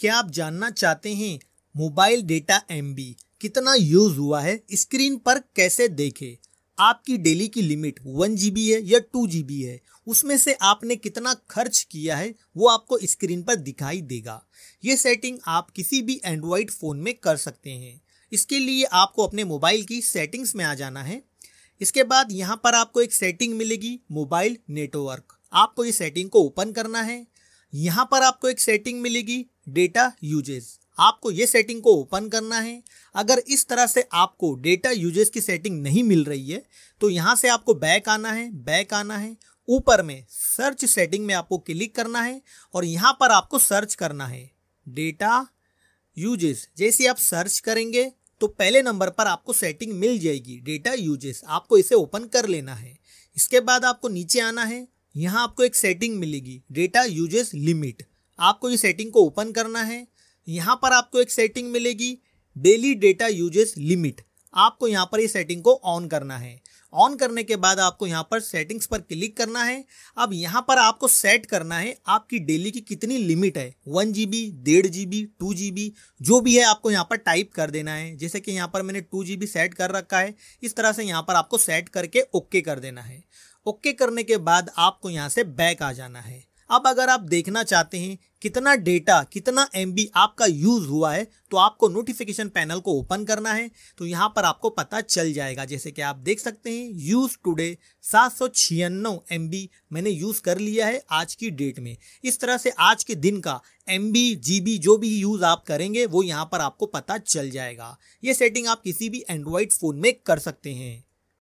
क्या आप जानना चाहते हैं मोबाइल डेटा एम कितना यूज हुआ है स्क्रीन पर कैसे देखें आपकी डेली की लिमिट वन जी है या टू जी है उसमें से आपने कितना खर्च किया है वो आपको स्क्रीन पर दिखाई देगा ये सेटिंग आप किसी भी एंड्रॉयड फ़ोन में कर सकते हैं इसके लिए आपको अपने मोबाइल की सेटिंग्स में आ जाना है इसके बाद यहाँ पर आपको एक सेटिंग मिलेगी मोबाइल नेटवर्क आपको ये सेटिंग को ओपन करना है यहाँ पर आपको एक सेटिंग मिलेगी डेटा यूजेस आपको ये सेटिंग को ओपन करना है अगर इस तरह से आपको डेटा यूजेस की सेटिंग नहीं मिल रही है तो यहाँ से आपको बैक आना है बैक आना है ऊपर में सर्च सेटिंग में आपको क्लिक करना है और यहाँ पर आपको सर्च करना है डेटा यूजेस जैसे आप सर्च करेंगे तो पहले नंबर पर आपको सेटिंग मिल जाएगी डेटा यूजेस आपको इसे ओपन कर लेना है इसके बाद आपको नीचे आना है यहाँ आपको एक सेटिंग मिलेगी डेटा यूजेस लिमिट आपको ये सेटिंग को ओपन करना है यहाँ पर आपको एक सेटिंग मिलेगी डेली डेटा यूजेस लिमिट आपको यहाँ पर ये सेटिंग को ऑन करना है ऑन करने के बाद आपको यहाँ पर सेटिंग्स पर क्लिक करना है अब यहाँ पर आपको सेट करना है आपकी डेली की कितनी लिमिट है वन जी बी डेढ़ G B two G B जो भी है आपको यहाँ पर टाइप कर देना है जैसे कि यहाँ पर मैंने टू जी बी सेट कर रखा है इस तरह से यहाँ पर आपको सेट करके ओके कर देना है ओके करने के बाद आपको यहाँ से बैक आ जाना है अब अगर आप देखना चाहते हैं कितना डेटा कितना एम आपका यूज़ हुआ है तो आपको नोटिफिकेशन पैनल को ओपन करना है तो यहाँ पर आपको पता चल जाएगा जैसे कि आप देख सकते हैं यूज़ टुडे सात सौ एम मैंने यूज़ कर लिया है आज की डेट में इस तरह से आज के दिन का एम बी जो भी यूज़ आप करेंगे वो यहाँ पर आपको पता चल जाएगा ये सेटिंग आप किसी भी एंड्रॉयड फ़ोन में कर सकते हैं